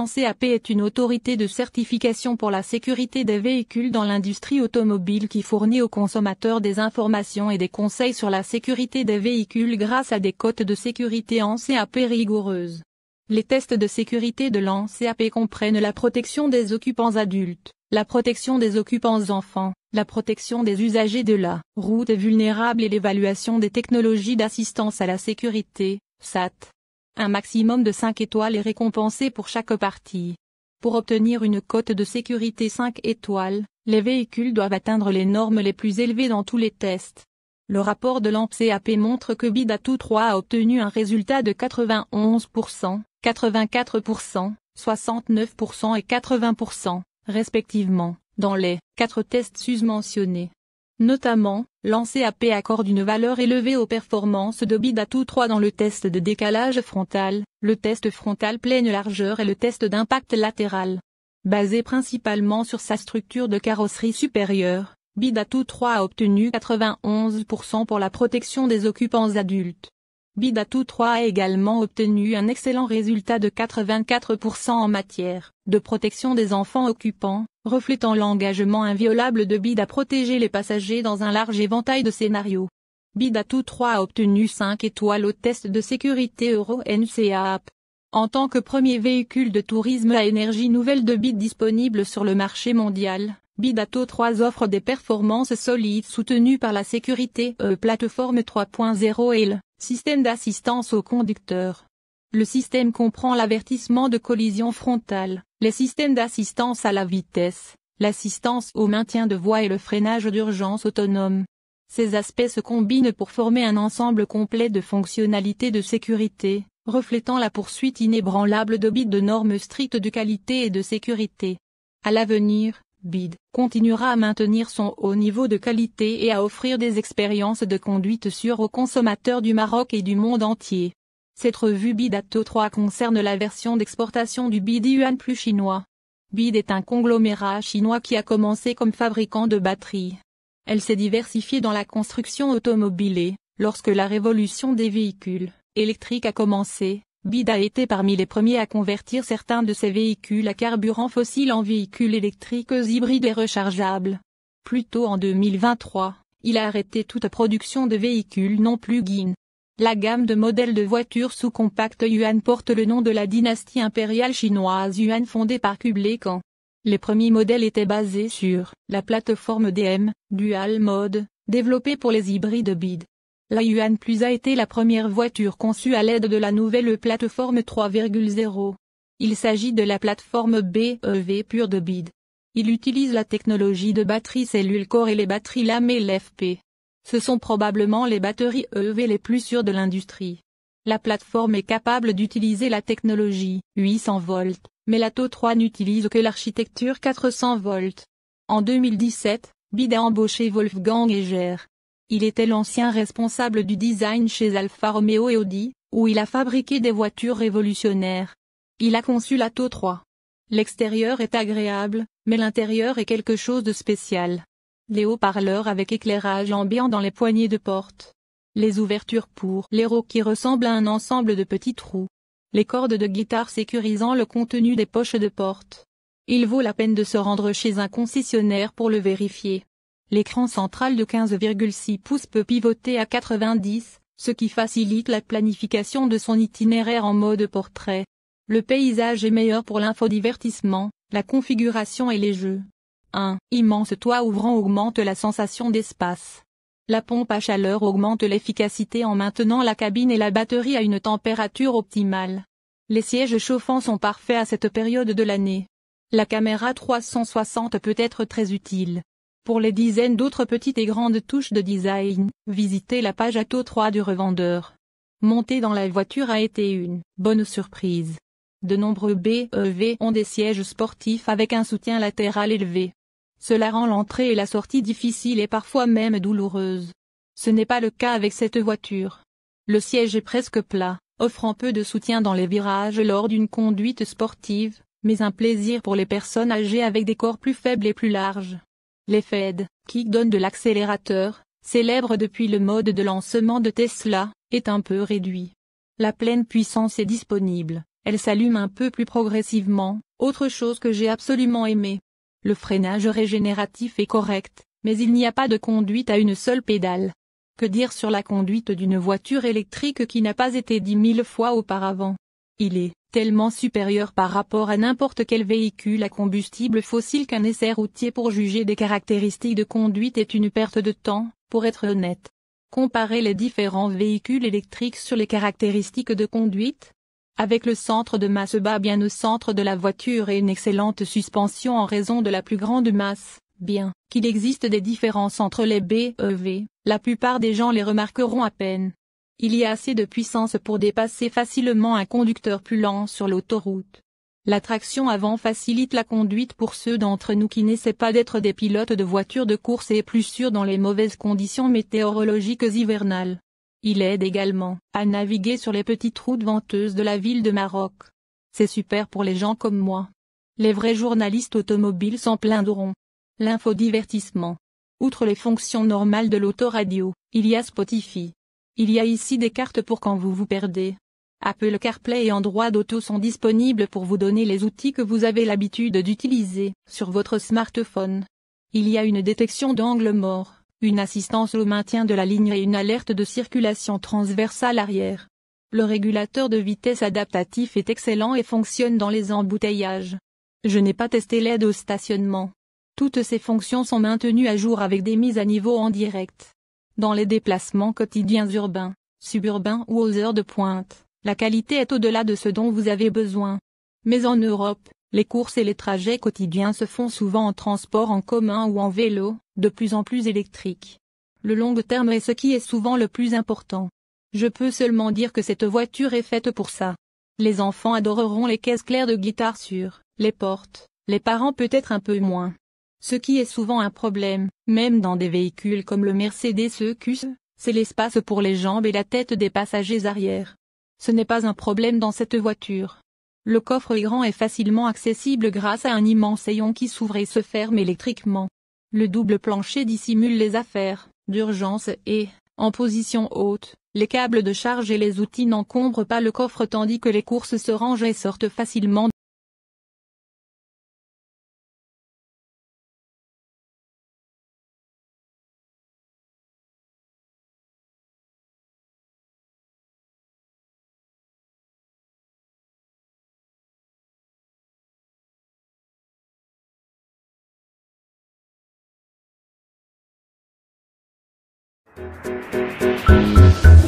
L'ANCAP est une autorité de certification pour la sécurité des véhicules dans l'industrie automobile qui fournit aux consommateurs des informations et des conseils sur la sécurité des véhicules grâce à des cotes de sécurité ANCAP rigoureuses. Les tests de sécurité de l'ANCAP comprennent la protection des occupants adultes, la protection des occupants enfants, la protection des usagers de la route vulnérable et l'évaluation des technologies d'assistance à la sécurité, SAT. Un maximum de 5 étoiles est récompensé pour chaque partie. Pour obtenir une cote de sécurité 5 étoiles, les véhicules doivent atteindre les normes les plus élevées dans tous les tests. Le rapport de l'AMPCAP montre que tous 3 a obtenu un résultat de 91%, 84%, 69% et 80%, respectivement, dans les 4 tests susmentionnés. Notamment, l'ANCAP accorde une valeur élevée aux performances de bid 3 dans le test de décalage frontal, le test frontal pleine largeur et le test d'impact latéral. Basé principalement sur sa structure de carrosserie supérieure, Bidatou 3 a obtenu 91% pour la protection des occupants adultes. Bidatou 3 a également obtenu un excellent résultat de 84% en matière de protection des enfants occupants, reflétant l'engagement inviolable de Bid à protéger les passagers dans un large éventail de scénarios. Bidatou 3 a obtenu 5 étoiles au test de sécurité Euro NCAP. En tant que premier véhicule de tourisme à énergie nouvelle de BID disponible sur le marché mondial, Bidato 3 offre des performances solides soutenues par la sécurité e plateforme 3.0 et le système d'assistance au conducteur. Le système comprend l'avertissement de collision frontale, les systèmes d'assistance à la vitesse, l'assistance au maintien de voie et le freinage d'urgence autonome. Ces aspects se combinent pour former un ensemble complet de fonctionnalités de sécurité, reflétant la poursuite inébranlable d'obit de normes strictes de qualité et de sécurité. À l'avenir, BID continuera à maintenir son haut niveau de qualité et à offrir des expériences de conduite sûres aux consommateurs du Maroc et du monde entier. Cette revue BID ato 3 concerne la version d'exportation du BID Yuan plus chinois. BID est un conglomérat chinois qui a commencé comme fabricant de batteries. Elle s'est diversifiée dans la construction automobile, lorsque la révolution des véhicules électriques a commencé, BID a été parmi les premiers à convertir certains de ses véhicules à carburant fossile en véhicules électriques hybrides et rechargeables. Plus tôt en 2023, il a arrêté toute production de véhicules non plug-in. La gamme de modèles de voitures sous compact Yuan porte le nom de la dynastie impériale chinoise Yuan fondée par Kublai Khan. Les premiers modèles étaient basés sur la plateforme DM, Dual Mode, développée pour les hybrides BID. La Yuan Plus a été la première voiture conçue à l'aide de la nouvelle plateforme 3.0. Il s'agit de la plateforme BEV pure de bid. Il utilise la technologie de batterie cellule corps et les batteries LAM LFP. Ce sont probablement les batteries EV les plus sûres de l'industrie. La plateforme est capable d'utiliser la technologie 800 volts, mais la TO 3 n'utilise que l'architecture 400 volts. En 2017, BID a embauché Wolfgang Eger, il était l'ancien responsable du design chez Alfa Romeo et Audi, où il a fabriqué des voitures révolutionnaires. Il a conçu la l'Ato 3. L'extérieur est agréable, mais l'intérieur est quelque chose de spécial. Les haut-parleurs avec éclairage ambiant dans les poignées de porte. Les ouvertures pour les roues qui ressemblent à un ensemble de petits trous. Les cordes de guitare sécurisant le contenu des poches de porte. Il vaut la peine de se rendre chez un concessionnaire pour le vérifier. L'écran central de 15,6 pouces peut pivoter à 90, ce qui facilite la planification de son itinéraire en mode portrait. Le paysage est meilleur pour l'infodivertissement, la configuration et les jeux. Un Immense toit ouvrant augmente la sensation d'espace. La pompe à chaleur augmente l'efficacité en maintenant la cabine et la batterie à une température optimale. Les sièges chauffants sont parfaits à cette période de l'année. La caméra 360 peut être très utile. Pour les dizaines d'autres petites et grandes touches de design, visitez la page Ato 3 du revendeur. Monter dans la voiture a été une bonne surprise. De nombreux BEV ont des sièges sportifs avec un soutien latéral élevé. Cela rend l'entrée et la sortie difficiles et parfois même douloureuses. Ce n'est pas le cas avec cette voiture. Le siège est presque plat, offrant peu de soutien dans les virages lors d'une conduite sportive, mais un plaisir pour les personnes âgées avec des corps plus faibles et plus larges. L'effet qui donne de l'accélérateur, célèbre depuis le mode de lancement de Tesla, est un peu réduit. La pleine puissance est disponible, elle s'allume un peu plus progressivement, autre chose que j'ai absolument aimé. Le freinage régénératif est correct, mais il n'y a pas de conduite à une seule pédale. Que dire sur la conduite d'une voiture électrique qui n'a pas été dit mille fois auparavant Il est, tellement supérieur par rapport à n'importe quel véhicule à combustible fossile qu'un essai routier pour juger des caractéristiques de conduite est une perte de temps, pour être honnête. Comparer les différents véhicules électriques sur les caractéristiques de conduite Avec le centre de masse bas bien au centre de la voiture et une excellente suspension en raison de la plus grande masse, bien qu'il existe des différences entre les BEV, la plupart des gens les remarqueront à peine il y a assez de puissance pour dépasser facilement un conducteur plus lent sur l'autoroute. La traction avant facilite la conduite pour ceux d'entre nous qui n'essaient pas d'être des pilotes de voitures de course et plus sûrs dans les mauvaises conditions météorologiques hivernales. Il aide également à naviguer sur les petites routes venteuses de la ville de Maroc. C'est super pour les gens comme moi. Les vrais journalistes automobiles s'en plaindront. L'infodivertissement. Outre les fonctions normales de l'autoradio, il y a Spotify, il y a ici des cartes pour quand vous vous perdez. Apple CarPlay et Android Auto sont disponibles pour vous donner les outils que vous avez l'habitude d'utiliser sur votre smartphone. Il y a une détection d'angle mort, une assistance au maintien de la ligne et une alerte de circulation transversale arrière. Le régulateur de vitesse adaptatif est excellent et fonctionne dans les embouteillages. Je n'ai pas testé l'aide au stationnement. Toutes ces fonctions sont maintenues à jour avec des mises à niveau en direct. Dans les déplacements quotidiens urbains, suburbains ou aux heures de pointe, la qualité est au-delà de ce dont vous avez besoin. Mais en Europe, les courses et les trajets quotidiens se font souvent en transport en commun ou en vélo, de plus en plus électriques. Le long terme est ce qui est souvent le plus important. Je peux seulement dire que cette voiture est faite pour ça. Les enfants adoreront les caisses claires de guitare sur les portes, les parents peut-être un peu moins. Ce qui est souvent un problème, même dans des véhicules comme le Mercedes EQS, c'est l'espace pour les jambes et la tête des passagers arrière. Ce n'est pas un problème dans cette voiture. Le coffre est grand et facilement accessible grâce à un immense ayon qui s'ouvre et se ferme électriquement. Le double plancher dissimule les affaires, d'urgence et, en position haute, les câbles de charge et les outils n'encombrent pas le coffre tandis que les courses se rangent et sortent facilement Thank you.